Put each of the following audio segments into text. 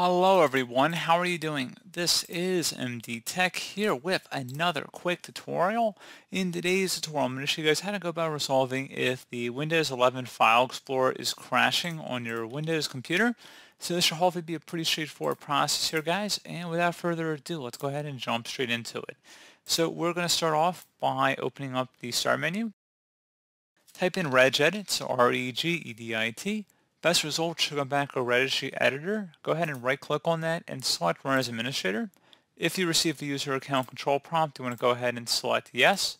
Hello everyone, how are you doing? This is MD Tech here with another quick tutorial. In today's tutorial, I'm going to show you guys how to go about resolving if the Windows 11 File Explorer is crashing on your Windows computer. So this should hopefully be a pretty straightforward process here guys, and without further ado, let's go ahead and jump straight into it. So we're going to start off by opening up the Start menu. Type in regedit, so R-E-G-E-D-I-T, Best results should come back a registry Editor. Go ahead and right-click on that and select Run as Administrator. If you receive the user account control prompt, you want to go ahead and select Yes.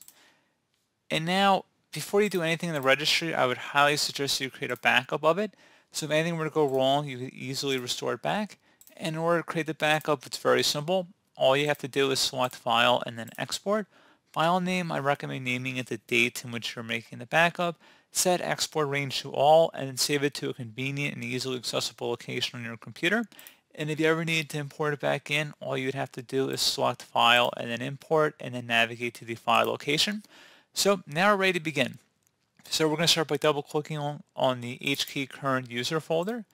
And now, before you do anything in the registry, I would highly suggest you create a backup of it. So if anything were to go wrong, you could easily restore it back. And in order to create the backup, it's very simple. All you have to do is select File and then Export. File name, I recommend naming it the date in which you're making the backup. Set export range to all and save it to a convenient and easily accessible location on your computer. And if you ever need to import it back in, all you'd have to do is select File and then Import and then navigate to the file location. So now we're ready to begin. So we're going to start by double clicking on, on the HKey current user folder.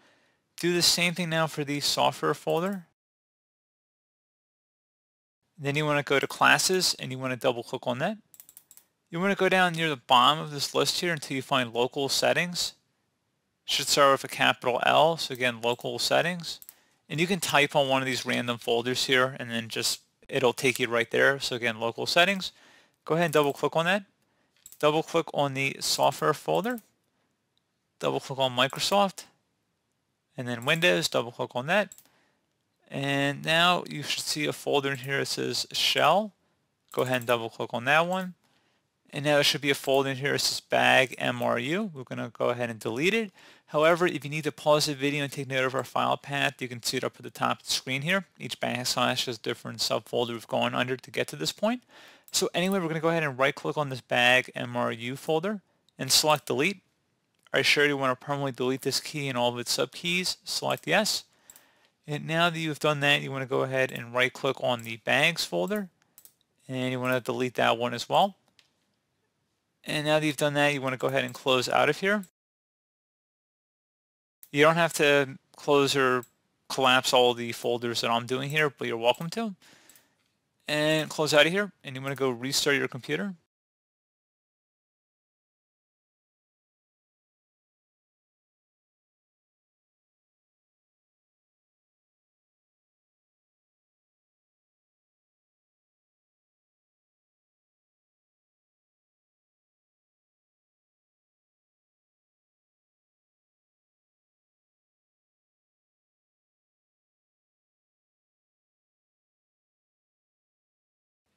Do the same thing now for the software folder. And then you want to go to classes and you want to double click on that. You want to go down near the bottom of this list here until you find local settings. It should start with a capital L, so again, local settings. And you can type on one of these random folders here and then just, it'll take you right there. So again, local settings. Go ahead and double click on that. Double click on the software folder. Double click on Microsoft. And then Windows, double click on that. And now you should see a folder in here that says shell. Go ahead and double click on that one. And now there should be a folder in here that says bag MRU. We're going to go ahead and delete it. However, if you need to pause the video and take note of our file path, you can see it up at the top of the screen here. Each backslash has a different subfolder we've gone under to get to this point. So anyway, we're going to go ahead and right-click on this bag MRU folder and select delete. Are you sure you want to permanently delete this key and all of its subkeys? Select yes. And now that you've done that, you want to go ahead and right-click on the Bags folder, and you want to delete that one as well. And now that you've done that, you want to go ahead and close out of here. You don't have to close or collapse all the folders that I'm doing here, but you're welcome to. And close out of here, and you want to go restart your computer.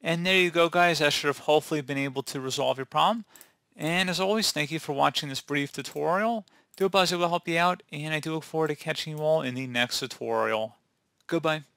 And there you go, guys. That should have hopefully been able to resolve your problem. And as always, thank you for watching this brief tutorial. Do a buzz, it will help you out, and I do look forward to catching you all in the next tutorial. Goodbye.